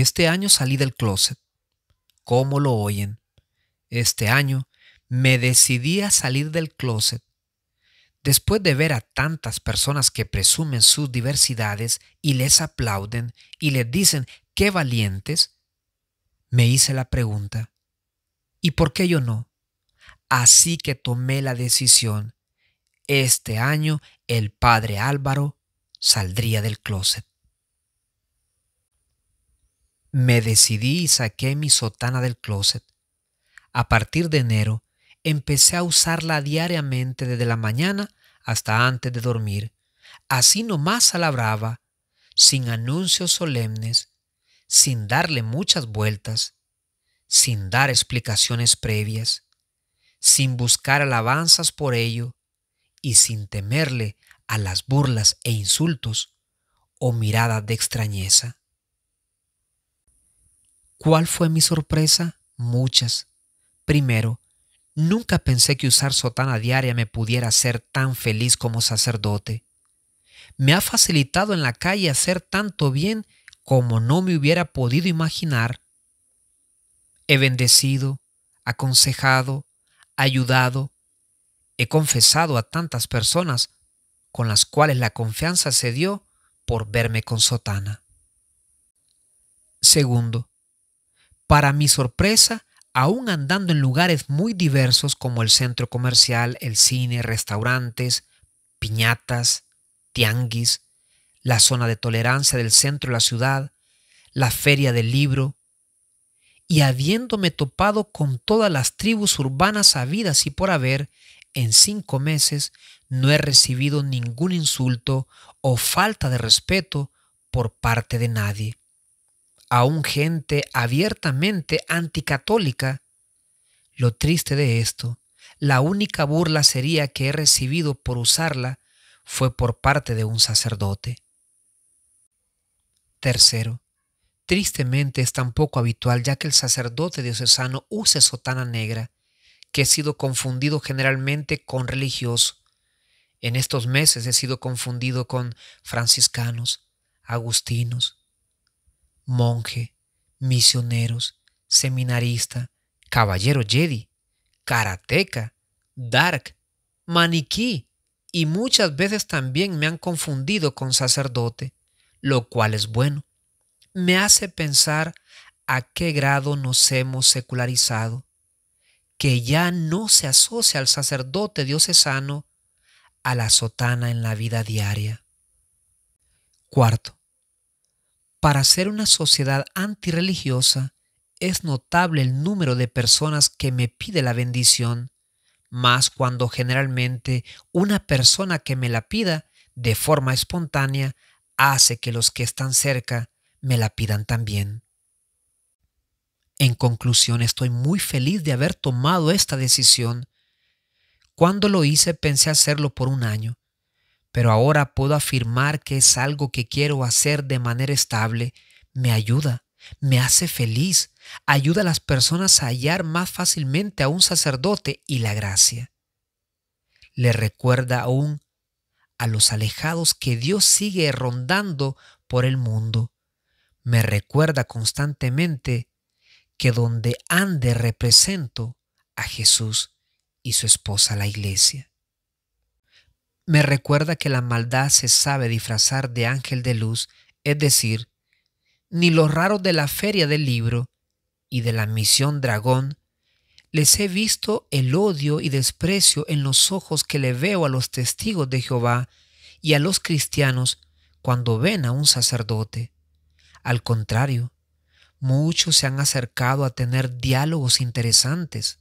Este año salí del closet. ¿Cómo lo oyen? Este año me decidí a salir del closet. Después de ver a tantas personas que presumen sus diversidades y les aplauden y les dicen qué valientes, me hice la pregunta, ¿y por qué yo no? Así que tomé la decisión. Este año el padre Álvaro saldría del closet. Me decidí y saqué mi sotana del closet. A partir de enero, empecé a usarla diariamente desde la mañana hasta antes de dormir, así nomás a la brava, sin anuncios solemnes, sin darle muchas vueltas, sin dar explicaciones previas, sin buscar alabanzas por ello y sin temerle a las burlas e insultos o miradas de extrañeza. ¿Cuál fue mi sorpresa? Muchas. Primero, nunca pensé que usar sotana diaria me pudiera hacer tan feliz como sacerdote. Me ha facilitado en la calle hacer tanto bien como no me hubiera podido imaginar. He bendecido, aconsejado, ayudado, he confesado a tantas personas con las cuales la confianza se dio por verme con sotana. Segundo, para mi sorpresa, aún andando en lugares muy diversos como el centro comercial, el cine, restaurantes, piñatas, tianguis, la zona de tolerancia del centro de la ciudad, la feria del libro, y habiéndome topado con todas las tribus urbanas habidas y por haber, en cinco meses no he recibido ningún insulto o falta de respeto por parte de nadie un gente abiertamente anticatólica. Lo triste de esto, la única burla sería que he recibido por usarla fue por parte de un sacerdote. Tercero, tristemente es tan poco habitual ya que el sacerdote diocesano use sotana negra, que he sido confundido generalmente con religioso. En estos meses he sido confundido con franciscanos, agustinos, monje, misioneros, seminarista, caballero Jedi, karateca, dark, maniquí y muchas veces también me han confundido con sacerdote, lo cual es bueno. Me hace pensar a qué grado nos hemos secularizado, que ya no se asocia al sacerdote diocesano a la sotana en la vida diaria. Cuarto, para ser una sociedad antirreligiosa, es notable el número de personas que me pide la bendición, más cuando generalmente una persona que me la pida de forma espontánea hace que los que están cerca me la pidan también. En conclusión, estoy muy feliz de haber tomado esta decisión. Cuando lo hice pensé hacerlo por un año, pero ahora puedo afirmar que es algo que quiero hacer de manera estable, me ayuda, me hace feliz, ayuda a las personas a hallar más fácilmente a un sacerdote y la gracia. Le recuerda aún a los alejados que Dios sigue rondando por el mundo. Me recuerda constantemente que donde ande represento a Jesús y su esposa la iglesia me recuerda que la maldad se sabe disfrazar de ángel de luz, es decir, ni los raros de la feria del libro y de la misión dragón, les he visto el odio y desprecio en los ojos que le veo a los testigos de Jehová y a los cristianos cuando ven a un sacerdote. Al contrario, muchos se han acercado a tener diálogos interesantes.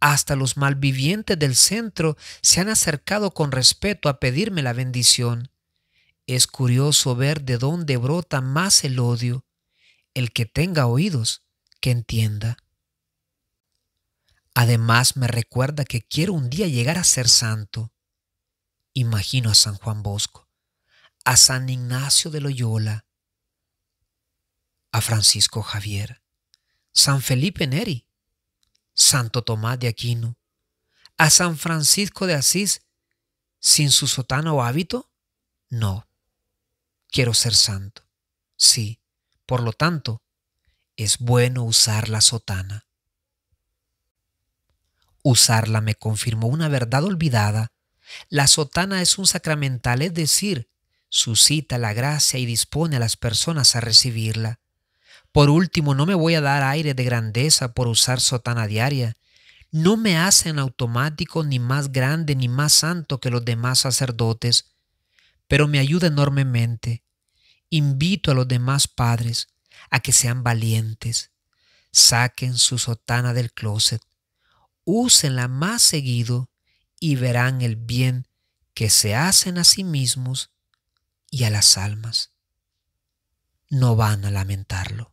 Hasta los malvivientes del centro se han acercado con respeto a pedirme la bendición. Es curioso ver de dónde brota más el odio. El que tenga oídos, que entienda. Además me recuerda que quiero un día llegar a ser santo. Imagino a San Juan Bosco, a San Ignacio de Loyola, a Francisco Javier, San Felipe Neri, Santo Tomás de Aquino, a San Francisco de Asís sin su sotana o hábito? No. Quiero ser santo. Sí. Por lo tanto, es bueno usar la sotana. Usarla me confirmó una verdad olvidada. La sotana es un sacramental, es decir, suscita la gracia y dispone a las personas a recibirla. Por último, no me voy a dar aire de grandeza por usar sotana diaria. No me hacen automático ni más grande ni más santo que los demás sacerdotes, pero me ayuda enormemente. Invito a los demás padres a que sean valientes, saquen su sotana del closet, úsenla más seguido y verán el bien que se hacen a sí mismos y a las almas. No van a lamentarlo